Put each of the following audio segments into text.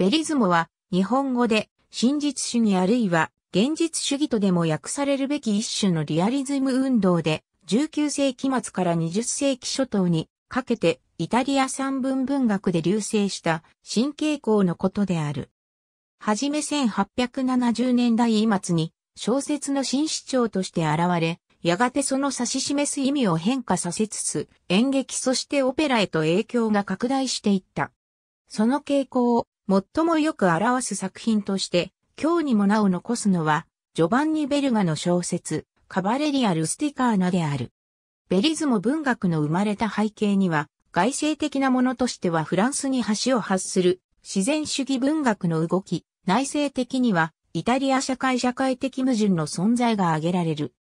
ベリズモは日本語で真実主義あるいは現実主義とでも訳されるべき一種のリアリズム運動で19世紀末から20世紀初頭にかけてイタリア三文文学で流星した新傾向のことである。はじめ1870年代末に小説の新主張として現れ、やがてその指し示す意味を変化させつつ、演劇そしてオペラへと影響が拡大していった。その傾向を最もよく表す作品として、今日にもなお残すのは、ジョバンニ・ベルガの小説、カバレリア・ルスティカーナである。ベリズム文学の生まれた背景には、外政的なものとしてはフランスに橋を発する自然主義文学の動き、内政的にはイタリア社会社会的矛盾の存在が挙げられる。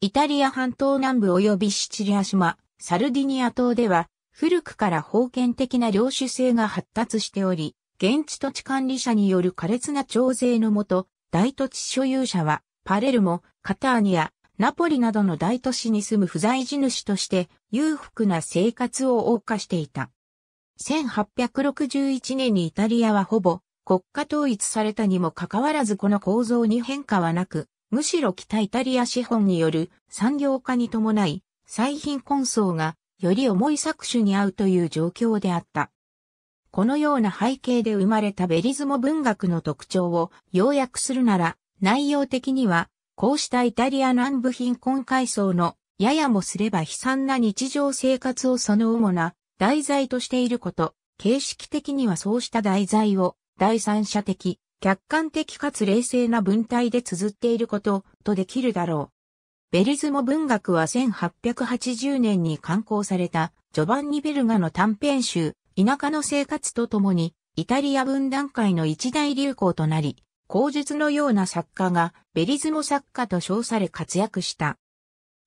イタリア半島南部及びシチリア島、サルディニア島では古くから封建的な領主制が発達しており、現地土地管理者による苛烈な徴税のもと、大土地所有者は、パレルモ、カターニア、ナポリなどの大都市に住む不在地主として裕福な生活を謳歌していた。1861年にイタリアはほぼ国家統一されたにもかかわらずこの構造に変化はなく、むしろ北イタリア資本による産業化に伴い、最貧困層がより重い搾取に合うという状況であった。このような背景で生まれたベリズモ文学の特徴を要約するなら、内容的には、こうしたイタリア南部貧困階層の、ややもすれば悲惨な日常生活をその主な題材としていること、形式的にはそうした題材を、第三者的、客観的かつ冷静な文体で綴っていること、とできるだろう。ベリズモ文学は1880年に刊行されたジョバンニ・ベルガの短編集、田舎の生活とともに、イタリア分断界の一大流行となり、口述のような作家がベリズモ作家と称され活躍した。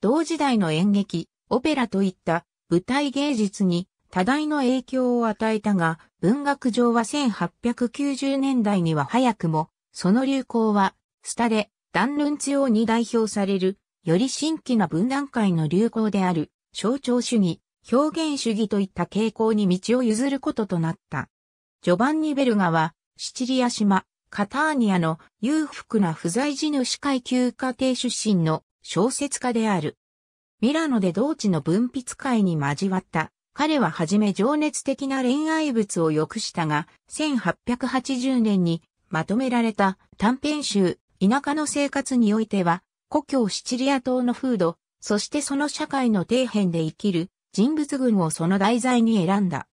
同時代の演劇、オペラといった舞台芸術に多大の影響を与えたが、文学上は1890年代には早くも、その流行は、スタで、ダンルンチオに代表される、より新規な分断界の流行である、象徴主義、表現主義といった傾向に道を譲ることとなった。ジョバンニ・ベルガは、シチリア島、カターニアの裕福な不在地主階級家庭出身の小説家である。ミラノで同地の文筆会に交わった。彼ははじめ情熱的な恋愛物を良くしたが、1880年にまとめられた短編集、田舎の生活においては、故郷シチリア島の風土、そしてその社会の底辺で生きる人物群をその題材に選んだ。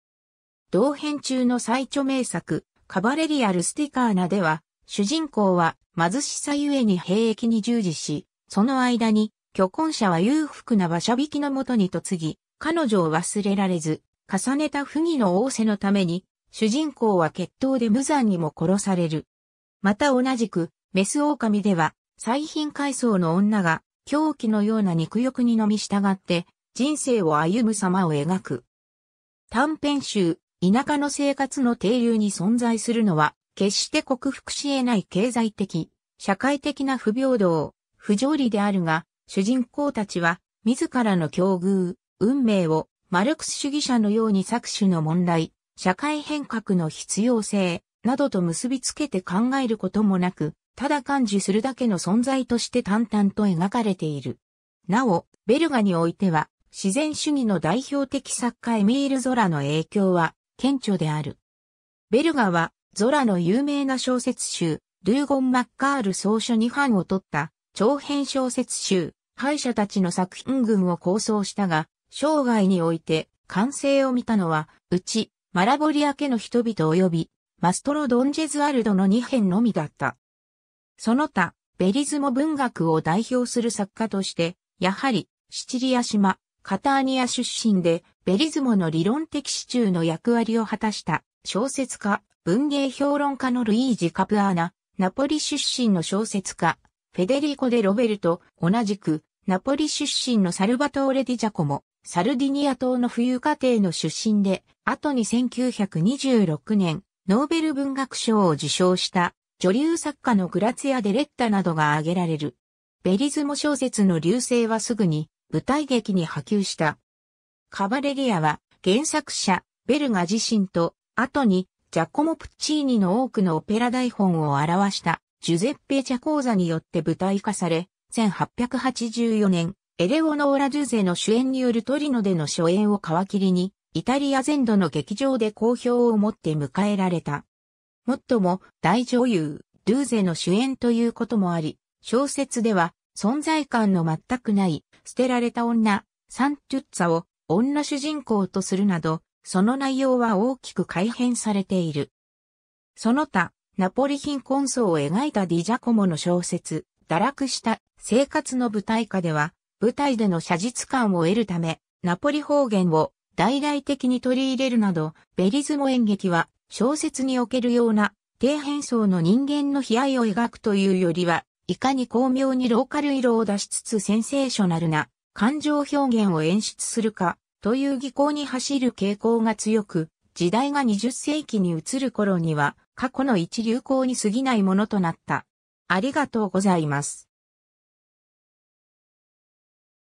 同編中の最著名作、カバレリア・ルスティカーナでは、主人公は貧しさゆえに兵役に従事し、その間に、虚婚者は裕福な馬車引きのもとに嫁ぎ、彼女を忘れられず、重ねた不義の仰せのために、主人公は決闘で無残にも殺される。また同じく、メス狼では、最貧階層の女が、狂気のような肉欲に飲み従って、人生を歩む様を描く。短編集、田舎の生活の定流に存在するのは、決して克服し得ない経済的、社会的な不平等、不条理であるが、主人公たちは、自らの境遇、運命を、マルクス主義者のように搾取の問題、社会変革の必要性、などと結びつけて考えることもなく、ただ感受するだけの存在として淡々と描かれている。なお、ベルガにおいては、自然主義の代表的作家エミール・ゾラの影響は顕著である。ベルガはゾラの有名な小説集、ルーゴン・マッカール総書に版を取った長編小説集、敗者たちの作品群を構想したが、生涯において完成を見たのは、うち、マラボリア家の人々及び、マストロ・ドンジェズ・アルドの2編のみだった。その他、ベリズモ文学を代表する作家として、やはり、シチリア島、カターニア出身で、ベリズモの理論的支柱の役割を果たした小説家、文芸評論家のルイージ・カプアーナ、ナポリ出身の小説家、フェデリコ・デ・ロベルト、同じく、ナポリ出身のサルバトーレ・ディジャコも、サルディニア島の冬家庭の出身で、後に1926年、ノーベル文学賞を受賞した女流作家のグラツヤ・デレッタなどが挙げられる。ベリズモ小説の流星はすぐに舞台劇に波及した。カバレリアは原作者、ベルガ自身と、後にジャコモ・プッチーニの多くのオペラ台本を表したジュゼッペ・チャコーザによって舞台化され、1884年、エレオノーラ・ゥーゼの主演によるトリノでの初演を皮切りに、イタリア全土の劇場で好評を持って迎えられた。もっとも、大女優、ドゥーゼの主演ということもあり、小説では、存在感の全くない、捨てられた女、サントゥッツァを女主人公とするなど、その内容は大きく改変されている。その他、ナポリ貧困層を描いたディジャコモの小説、堕落した生活の舞台化では、舞台での写実感を得るため、ナポリ方言を大々的に取り入れるなど、ベリズモ演劇は小説におけるような低変層の人間の悲哀を描くというよりは、いかに巧妙にローカル色を出しつつセンセーショナルな感情表現を演出するかという技巧に走る傾向が強く、時代が20世紀に移る頃には過去の一流行に過ぎないものとなった。ありがとうございます。